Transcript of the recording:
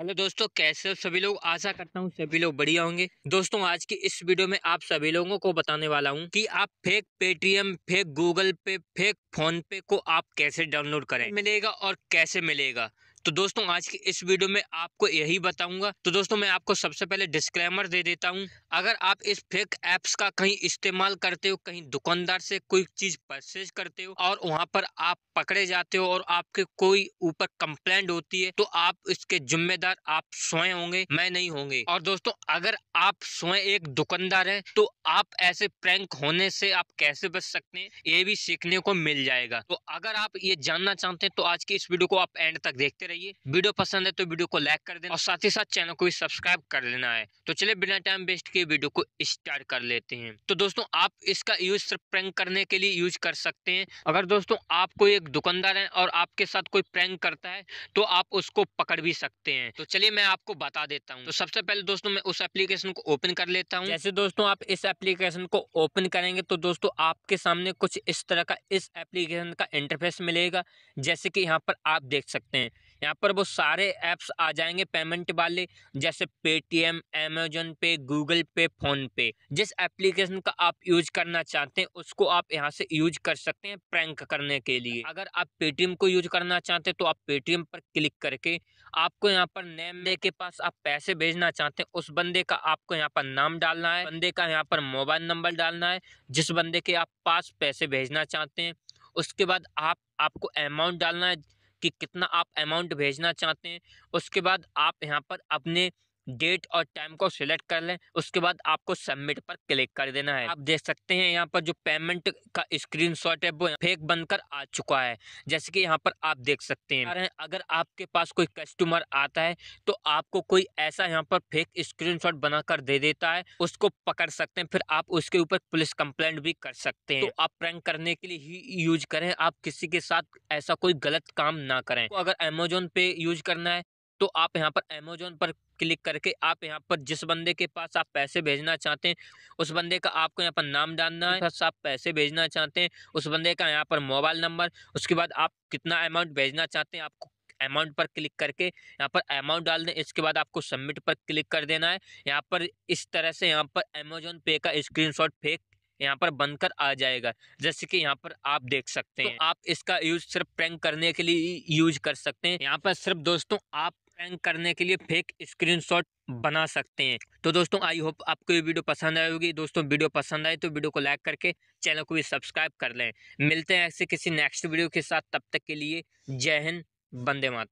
hello दोस्तों कैसे हो सभी लोग आशा करता हूँ सभी लोग बढ़िया होंगे दोस्तों आज की इस वीडियो में आप सभी लोगों को बताने वाला हूँ कि आप fake Paytm fake Google Pay fake PhonePe को आप कैसे डाउनलोड करें मिलेगा और कैसे मिलेगा तो दोस्तों आज की इस वीडियो में आपको यही बताऊंगा तो दोस्तों मैं आपको सबसे पहले डिस्क्लेमर दे देता हूं अगर आप इस फेक एप्स का कहीं इस्तेमाल करते हो कहीं दुकानदार से कोई चीज परचेज करते हो और वहां पर आप पकड़े जाते हो और आपके कोई ऊपर कंप्लेंट होती है तो आप इसके जिम्मेदार आप स्वयं होंगे मैं नहीं होंगे और दोस्तों अगर आप स्वयं एक दुकानदार है तो आप ऐसे प्रैंक होने से आप कैसे बच सकते हैं ये भी सीखने को मिल जाएगा तो अगर आप ये जानना चाहते हैं तो आज की इस वीडियो को आप एंड तक देखते रहिए वीडियो पसंद है तो वीडियो को लाइक कर देना और साथ ही साथ चैनल को भी सब्सक्राइब कर लेना है तो चलिए बिना टाइम वेस्ट के वीडियो को स्टार्ट कर लेते हैं तो दोस्तों आप इसका यूज सिर्फ प्रैंक करने के लिए यूज कर सकते हैं अगर दोस्तों आप कोई एक दुकानदार है और आपके साथ कोई प्रैंक करता है तो आप उसको पकड़ भी सकते हैं तो चलिए मैं आपको बता देता हूँ तो सबसे पहले दोस्तों में उस एप्लीकेशन को ओपन कर लेता हूँ जैसे दोस्तों आप इस एप्लीकेशन को ओपन करेंगे तो दोस्तों आपके सामने कुछ इस तरह का इस एप्लीकेशन का इंटरफेस मिलेगा जैसे कि यहाँ पर आप देख सकते हैं यहाँ पर वो सारे ऐप्स आ जाएंगे पेमेंट वाले जैसे Paytm Amazon Pay Google Pay PhonePe जिस एप्लीकेशन का आप यूज करना चाहते हैं उसको आप यहाँ से यूज कर सकते हैं प्रैंक करने के लिए अगर आप पेटीएम को यूज करना चाहते हैं तो आप पेटीएम पर क्लिक करके आपको यहाँ पर नेम के पास आप पैसे भेजना चाहते हैं उस बंदे का आपको यहाँ पर नाम डालना है बंदे का यहाँ पर मोबाइल नंबर डालना है जिस बंदे के आप पास पैसे भेजना चाहते हैं उसके बाद आप आपको अमाउंट डालना है कि कितना आप अमाउंट भेजना चाहते हैं उसके बाद आप यहाँ पर अपने डेट और टाइम को सिलेक्ट कर लें उसके बाद आपको सबमिट पर क्लिक कर देना है आप देख सकते हैं यहाँ पर जो पेमेंट का स्क्रीन शॉट है वो फेक बनकर आ चुका है जैसे कि यहाँ पर आप देख सकते हैं अगर आपके पास कोई कस्टमर आता है तो आपको कोई ऐसा यहाँ पर फेक स्क्रीन बनाकर दे देता है उसको पकड़ सकते हैं फिर आप उसके ऊपर पुलिस कंप्लेंट भी कर सकते हैं तो आप प्रैंक करने के लिए ही यूज करें आप किसी के साथ ऐसा कोई गलत काम ना करें तो अगर अमेजोन पे यूज करना है तो आप यहाँ पर अमेजोन पर क्लिक करके आप यहाँ पर जिस बंदे के पास आप पैसे भेजना चाहते हैं उस बंदे का आपको यहाँ पर नाम डालना है आप पैसे भेजना चाहते हैं उस बंदे का यहाँ पर मोबाइल नंबर उसके बाद आप कितना अमाउंट भेजना चाहते हैं आपको अमाउंट पर क्लिक करके यहाँ पर अमाउंट डाल दें इसके बाद आपको सबमिट पर क्लिक कर देना है यहाँ पर इस तरह से यहाँ पर अमेजोन पे का शॉट फेक यहाँ पर बनकर आ जाएगा जैसे कि यहाँ पर आप देख सकते हैं तो आप इसका यूज सिर्फ प्रैंक करने के लिए यूज कर सकते हैं यहाँ पर सिर्फ दोस्तों आप प्रैंक करने के लिए फेक स्क्रीनशॉट बना सकते हैं तो दोस्तों आई होप आपको ये वीडियो पसंद आई होगी दोस्तों वीडियो पसंद आए तो वीडियो को लाइक करके चैनल को भी सब्सक्राइब कर लें मिलते हैं ऐसे किसी नेक्स्ट वीडियो के साथ तब तक के लिए जय हिंद बंदे मातरम